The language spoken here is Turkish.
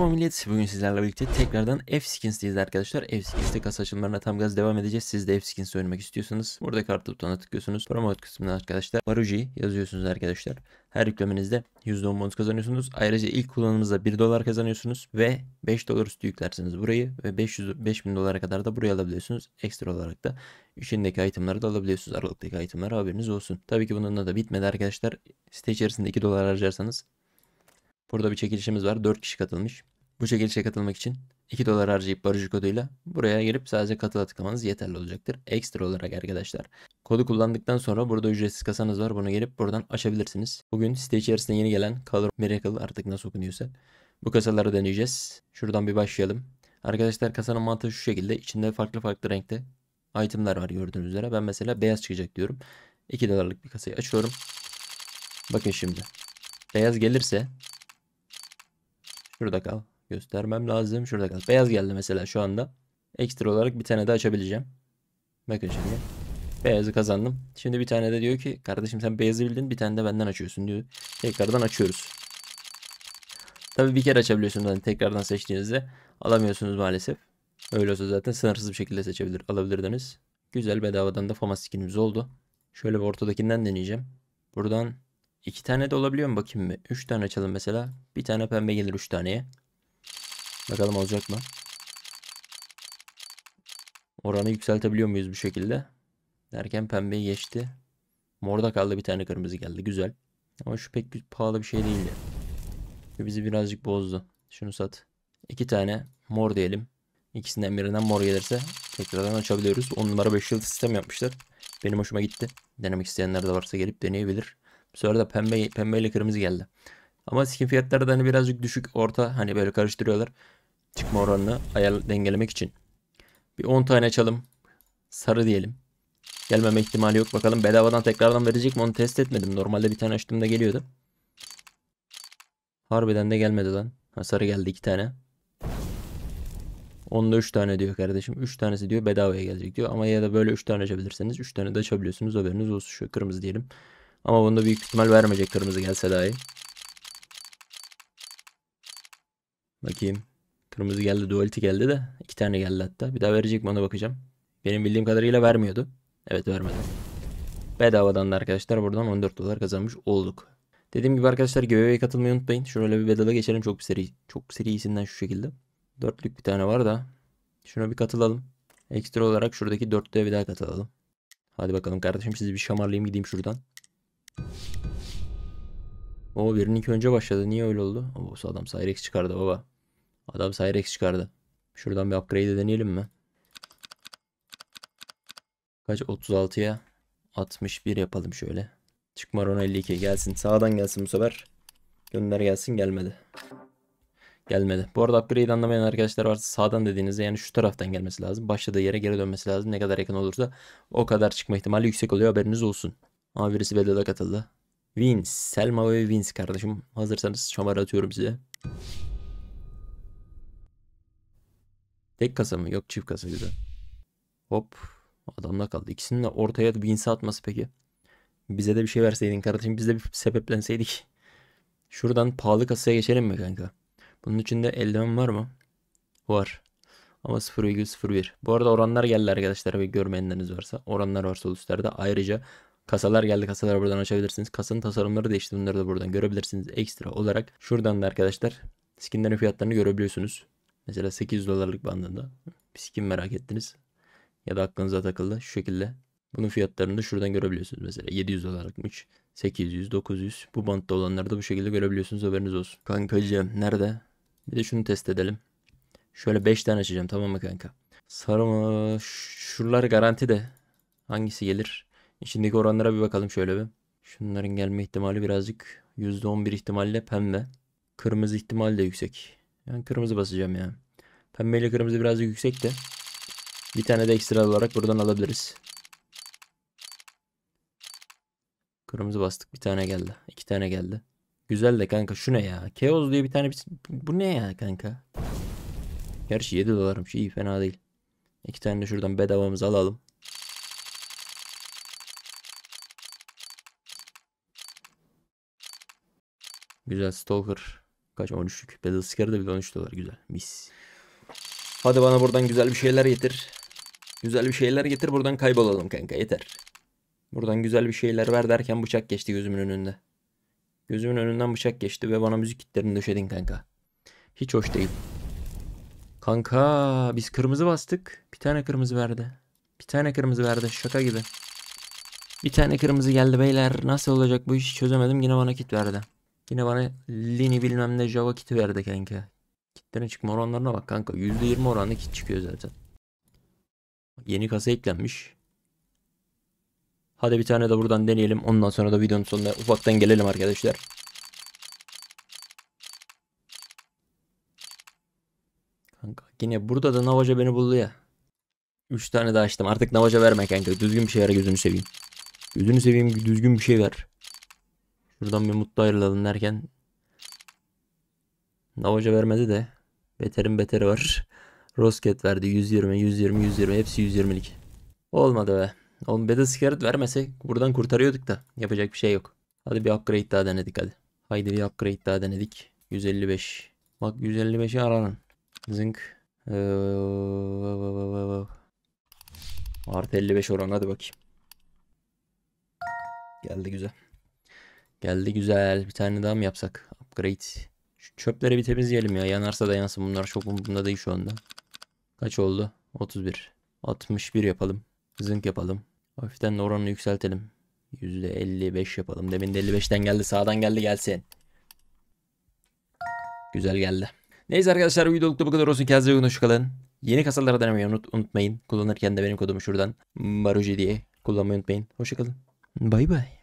Merhaba millet. Bugün sizlerle birlikte tekrardan F-Skins'teyiz arkadaşlar. F-Skins'te kasa açılımlarına tam gaz devam edeceğiz. Siz de F-Skins'i oynamak istiyorsanız burada kartlı butona tıklıyorsunuz. Promote kısmına arkadaşlar Baruji yazıyorsunuz arkadaşlar. Her yüklemenizde %10 bonus kazanıyorsunuz. Ayrıca ilk kullanımınızda 1 dolar kazanıyorsunuz ve 5 dolar üstü yüklersiniz burayı ve 500 5000 dolara kadar da burayı alabiliyorsunuz. Ekstra olarak da içindeki itemları da alabiliyorsunuz. Aralıktaki itemları haberiniz olsun. Tabii ki bununla da bitmedi arkadaşlar. Site içerisinde 2 dolar harcarsanız Burada bir çekilişimiz var. 4 kişi katılmış. Bu çekilişe katılmak için 2 dolar harcayıp barış koduyla buraya gelip sadece katıla tıklamanız yeterli olacaktır. Ekstra olarak arkadaşlar. Kodu kullandıktan sonra burada ücretsiz kasanız var. Bunu gelip buradan açabilirsiniz. Bugün site içerisinde yeni gelen Color Miracle artık nasıl okunuyorsa. Bu kasaları deneyeceğiz. Şuradan bir başlayalım. Arkadaşlar kasanın mantığı şu şekilde. İçinde farklı farklı renkte itemler var gördüğünüz üzere. Ben mesela beyaz çıkacak diyorum. 2 dolarlık bir kasayı açıyorum. Bakın şimdi. Beyaz gelirse Şurada kal. Göstermem lazım. Şurada kal. Beyaz geldi mesela şu anda. Ekstra olarak bir tane de açabileceğim. Bakın şimdi. Beyazı kazandım. Şimdi bir tane de diyor ki kardeşim sen beyazı bildin bir tane de benden açıyorsun diyor. Tekrardan açıyoruz. Tabii bir kere açabiliyorsunuz hani tekrardan seçtiğinizde. Alamıyorsunuz maalesef. Öyle olsa zaten sınırsız bir şekilde seçebilir, alabilirdiniz. Güzel bedavadan da fama skinimiz oldu. Şöyle bir ortadakinden deneyeceğim. Buradan İki tane de olabiliyor mu bakayım mı? Üç tane açalım mesela. Bir tane pembe gelir üç taneye. Bakalım olacak mı? Oranı yükseltebiliyor muyuz bu şekilde? Derken pembeyi geçti. Morda kaldı bir tane kırmızı geldi. Güzel. Ama şu pek pahalı bir şey değildi. Ve bizi birazcık bozdu. Şunu sat. İki tane mor diyelim. İkisinden birinden mor gelirse tekrardan açabiliyoruz. On numara 5 yıldız sistem yapmışlar. Benim hoşuma gitti. Denemek isteyenler de varsa gelip deneyebilir. Bu sefer de pembe, pembe ile kırmızı geldi. Ama skin fiyatları da hani birazcık düşük orta hani böyle karıştırıyorlar. Çıkma oranını ayar dengelemek için. Bir 10 tane açalım. Sarı diyelim. Gelmeme ihtimali yok. Bakalım bedavadan tekrardan verecek mi onu test etmedim. Normalde bir tane açtığımda geliyordu. Harbiden de gelmedi lan. Ha, sarı geldi iki tane. Onda 3 tane diyor kardeşim. 3 tanesi diyor bedavaya gelecek diyor. Ama ya da böyle 3 tane açabilirseniz 3 tane de açabiliyorsunuz. Haberiniz olsun. Şöyle kırmızı diyelim. Ama bunda büyük ihtimal vermeyecek kırmızı gelse dahi. Bakayım. Kırmızı geldi, duality geldi de. iki tane geldi hatta. Bir daha verecek mi ona bakacağım. Benim bildiğim kadarıyla vermiyordu. Evet vermedi. Bedavadan da arkadaşlar buradan 14 dolar kazanmış olduk. Dediğim gibi arkadaşlar giveaway'e katılmayı unutmayın. Şöyle bir bedava geçelim çok seri. Çok seri iyisinden şu şekilde. Dörtlük bir tane var da. Şuna bir katılalım. Ekstra olarak şuradaki dörtlüğe bir daha katılalım. Hadi bakalım kardeşim sizi bir şamarlayayım gideyim şuradan. O birinin iki önce başladı. Niye öyle oldu? O adam Cyrex çıkardı baba. Adam Cyrex çıkardı. Şuradan bir upgrade deneyelim mi? Kaç? 36'ya 61 yapalım şöyle. Çıkma Ron 52 gelsin. Sağdan gelsin bu sefer. Gönder gelsin gelmedi. Gelmedi. Bu arada upgrade anlamayan arkadaşlar varsa sağdan dediğinizde yani şu taraftan gelmesi lazım. Başladığı yere geri dönmesi lazım. Ne kadar yakın olursa o kadar çıkma ihtimali yüksek oluyor. Haberiniz olsun. Ama birisi bedava katıldı. Vince. Selma ve Vince kardeşim. Hazırsanız şamar atıyorum size. Tek kasa mı? Yok çift kasa güzel. Hop. Adamla kaldı. İkisinin de ortaya Vince'e atması peki. Bize de bir şey verseydin kardeşim. Biz de bir sebeplenseydik. Şuradan pahalı kasaya geçelim mi kanka? Bunun içinde eldiven var mı? Var. Ama 0,01. Bu arada oranlar geldi arkadaşlar ve görmeyenleriniz varsa. Oranlar varsa üstlerde. Ayrıca Kasalar geldi kasalar buradan açabilirsiniz. Kasanın tasarımları değişti bunları da buradan görebilirsiniz. Ekstra olarak şuradan da arkadaşlar skinlerin fiyatlarını görebiliyorsunuz. Mesela 800 dolarlık bandında bir skin merak ettiniz. Ya da aklınıza takıldı şu şekilde. Bunun fiyatlarını da şuradan görebiliyorsunuz. Mesela 700 dolarlıkmış. 800, 900 bu bantta olanları da bu şekilde görebiliyorsunuz haberiniz olsun. Kankacığım nerede? Bir de şunu test edelim. Şöyle 5 tane açacağım tamam mı kanka? Sarı mı? Şuralar garanti de. Hangisi gelir? İçindeki oranlara bir bakalım şöyle bir. Şunların gelme ihtimali birazcık %11 ihtimalle pembe. Kırmızı ihtimal de yüksek. Yani kırmızı basacağım ya. Pembe ile kırmızı birazcık yüksek de. Bir tane de ekstra olarak buradan alabiliriz. Kırmızı bastık. Bir tane geldi. iki tane geldi. Güzel de kanka şu ne ya? Chaos diye bir tane bu ne ya kanka? Gerçi 7 dolarmış iyi fena değil. İki tane de şuradan bedavamızı alalım. Güzel Stalker. Kaç 13'lük. Battle Scar'ı da bir 13 dolar. Güzel. Mis. Hadi bana buradan güzel bir şeyler getir. Güzel bir şeyler getir buradan kaybolalım kanka yeter. Buradan güzel bir şeyler ver derken bıçak geçti gözümün önünde. Gözümün önünden bıçak geçti ve bana müzik kitlerini döşedin kanka. Hiç hoş değil. Kanka biz kırmızı bastık. Bir tane kırmızı verdi. Bir tane kırmızı verdi şaka gibi. Bir tane kırmızı geldi beyler. Nasıl olacak bu işi çözemedim yine bana kit verdi. Yine bana Lini bilmem ne Java kiti verdi kanka. Kitlerin çıkma oranlarına bak kanka. %20 oranlı kit çıkıyor zaten. Yeni kasa eklenmiş. Hadi bir tane de buradan deneyelim. Ondan sonra da videonun sonunda ufaktan gelelim arkadaşlar. Kanka yine burada da Navaca beni buldu ya. 3 tane daha açtım. Artık Navaca verme kanka. Düzgün bir şey ver gözünü seveyim. Gözünü seveyim düzgün bir şey ver. Buradan bir mutlu ayrılalım derken. Navaca vermedi de. Beterin beteri var. Rosket verdi 120, 120, 120. Hepsi 120'lik. Olmadı be. Oğlum Battle Scared vermese buradan kurtarıyorduk da. Yapacak bir şey yok. Hadi bir upgrade daha denedik hadi. Haydi bir upgrade daha denedik. 155. Bak 155'i aranın. Zınk. Ee, artı 55 oran hadi bakayım. Geldi güzel. Geldi güzel. Bir tane daha mı yapsak? Upgrade. Şu çöpleri bir temizleyelim ya. Yanarsa da yansın. Bunlar çok umurumda değil şu anda. Kaç oldu? 31. 61 yapalım. Zınk yapalım. Hafiften de oranını yükseltelim. %55 yapalım. Demin de 55'ten geldi. Sağdan geldi gelsin. Güzel geldi. Neyse arkadaşlar videolukta bu kadar olsun. Kendinize uygun hoşçakalın. Yeni kasalara denemeyi unut, unutmayın. Kullanırken de benim kodumu şuradan Maruji diye kullanmayı unutmayın. Hoşçakalın. Bay bay.